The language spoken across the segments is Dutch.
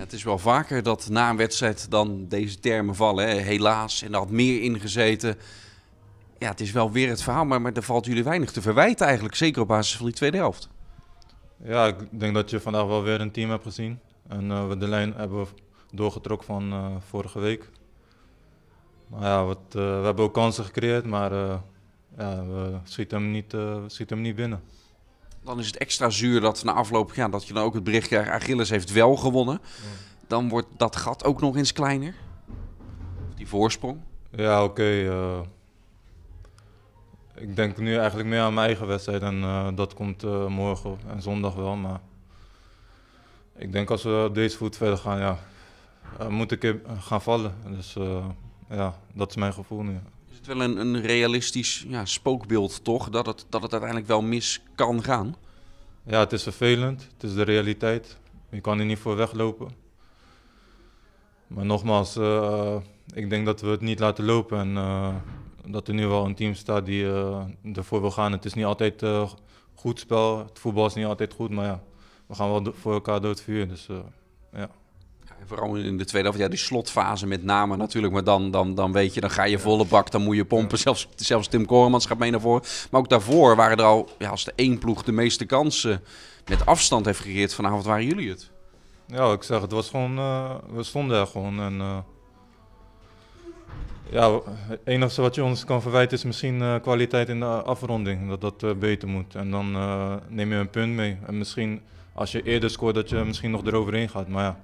Het is wel vaker dat na een wedstrijd dan deze termen vallen. Hè? Helaas, en er had meer ingezeten. Ja, het is wel weer het verhaal, maar, maar er valt jullie weinig te verwijten eigenlijk. Zeker op basis van die tweede helft. Ja, ik denk dat je vandaag wel weer een team hebt gezien. En uh, we de lijn hebben doorgetrokken van eh, vorige week. Maar ja, wat, eh, we hebben ook kansen gecreëerd, maar ja, we schieten hem, niet, we schieten hem niet binnen dan is het extra zuur dat na afloop, ja, dat je dan ook het bericht krijgt, Achilles heeft wel gewonnen. Dan wordt dat gat ook nog eens kleiner. Die voorsprong. Ja, oké. Eh, ik denk nu eigenlijk meer aan mijn eigen wedstrijd en eh, dat komt eh, morgen en zondag wel. Maar ik denk als we deze voet verder gaan, ja, moet ik gaan vallen. Dus ja, dat is mijn gevoel nu. Is het wel een, een realistisch ja, spookbeeld toch, dat het, dat het uiteindelijk wel mis kan gaan? Ja, het is vervelend. Het is de realiteit. Je kan er niet voor weglopen. Maar nogmaals, eh, ik denk dat we het niet laten lopen. En eh, dat er nu wel een team staat die uh, ervoor wil gaan. Het is niet altijd goed spel. Het voetbal is niet altijd goed. Maar ja, we gaan wel voor elkaar doodvuren. Dus ja vooral in de tweede helft. Ja, die slotfase met name natuurlijk. Maar dan, dan, dan weet je, dan ga je volle bak, dan moet je pompen. Zelfs, zelfs Tim Koremans gaat mee naar voren. Maar ook daarvoor waren er al, ja, als de één ploeg de meeste kansen met afstand heeft gegeerd vanavond, waren jullie het. Ja, ik zeg, het was gewoon, eh, we stonden er gewoon. En, eh, ja, het enige wat je ons kan verwijten is misschien eh, kwaliteit in de afronding. Dat dat beter moet. En dan neem je een punt mee. En misschien als je eerder scoort, dat je misschien nog eroverheen gaat. Maar ja,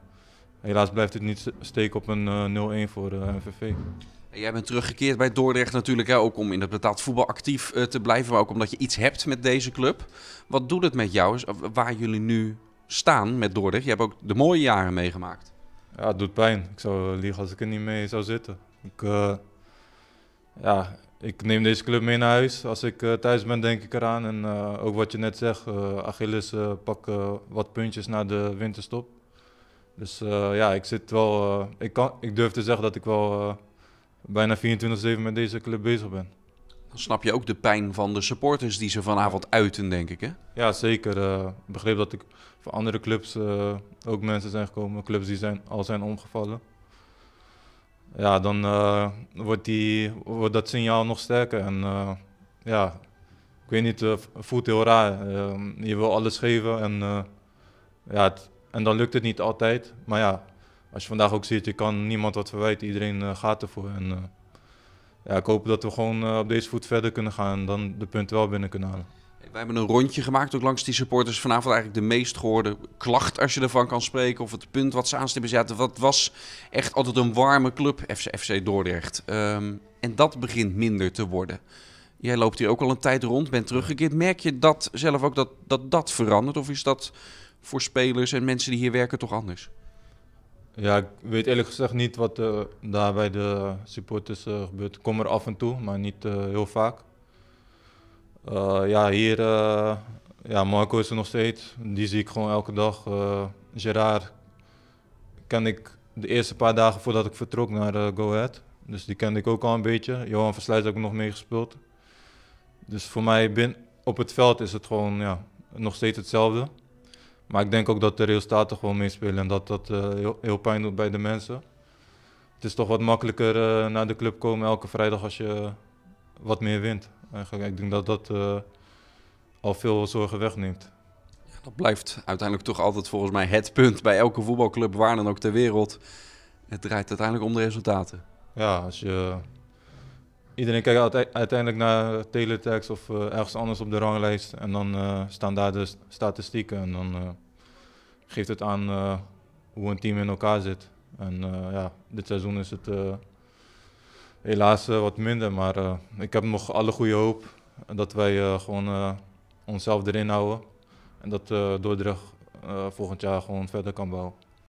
Helaas blijft het niet steken op een 0-1 eh, voor de eh, MVV. Jij bent teruggekeerd bij Dordrecht natuurlijk, hè, ook om in het betaald voetbal actief eh, te blijven, maar ook omdat je iets hebt met deze club. Wat doet het met jou, waar jullie nu staan met Dordrecht? Je hebt ook de mooie jaren meegemaakt. Ja, het doet pijn. Ik zou liegen als ik er niet mee zou zitten. Ik, ja, ik neem deze club mee naar huis. Als ik thuis ben, denk ik eraan. En ook wat je net zegt, Achilles pak wat puntjes naar de winterstop. Dus eh, ja, ik zit wel. Eh, ik, kan, ik durf te zeggen dat ik wel eh, bijna 24-7 met deze club bezig ben. Dan snap je ook de pijn van de supporters die ze vanavond uiten, denk ik. Hè? Ja, zeker. Uh, begreep dat ik van andere clubs ook mensen zijn gekomen, clubs die zijn, al zijn omgevallen. Ja, dan wordt, die, wordt dat signaal nog sterker. En ja, ik weet niet, het voelt heel raar. je wil alles geven en ja, het, en dan lukt het niet altijd. Maar ja, als je vandaag ook ziet, je kan niemand wat verwijten. Iedereen eh, gaat ervoor. En eh, ja, ik hoop dat we gewoon eh, op deze voet verder kunnen gaan. En dan de punten wel binnen kunnen halen. We hebben een rondje gemaakt ook langs die supporters. Vanavond eigenlijk de meest gehoorde klacht, als je ervan kan spreken. Of het punt wat ze aanstippen. Dus ja, dat was echt altijd een warme club, FC, FC Dordrecht. Ehm, en dat begint minder te worden. Jij loopt hier ook al een tijd rond, bent teruggekeerd. Merk je dat zelf ook dat dat, dat verandert? Of is dat voor spelers en mensen die hier werken toch anders? Ja, ik weet eerlijk gezegd niet wat uh, daar bij de supporters uh, gebeurt. Ik kom er af en toe, maar niet eh, heel vaak. ja, hier, ja, Marco is er nog steeds. Die zie ik gewoon elke dag. Gerard ken ik de eerste paar dagen voordat ik vertrok naar Go Ahead. Dus die kende ik ook al een beetje. Johan Versluit heb ik nog meegespeeld. Dus voor mij op het veld is het gewoon ja, nog steeds hetzelfde. Maar ik denk ook dat de resultaten gewoon meespelen en dat dat eh, heel, pijn doet bij de mensen. Het is toch wat makkelijker eh, naar de club komen elke vrijdag als je wat meer wint. ik denk dat dat eh, al veel zorgen wegneemt. Ja, dat blijft uiteindelijk toch altijd volgens mij het punt bij elke voetbalclub, waar dan ook ter wereld. Het draait uiteindelijk om de resultaten. Ja, als je iedereen kijkt uiteindelijk naar teletext of eh, ergens anders op de ranglijst. En dan eh, staan daar de statistieken. En dan eh, geeft het aan hoe een team in elkaar zit. En ja, dit seizoen is het helaas wat minder. Maar ik heb nog alle goede hoop dat wij gewoon onszelf erin houden. En dat Dordrecht volgend jaar gewoon verder kan bouwen.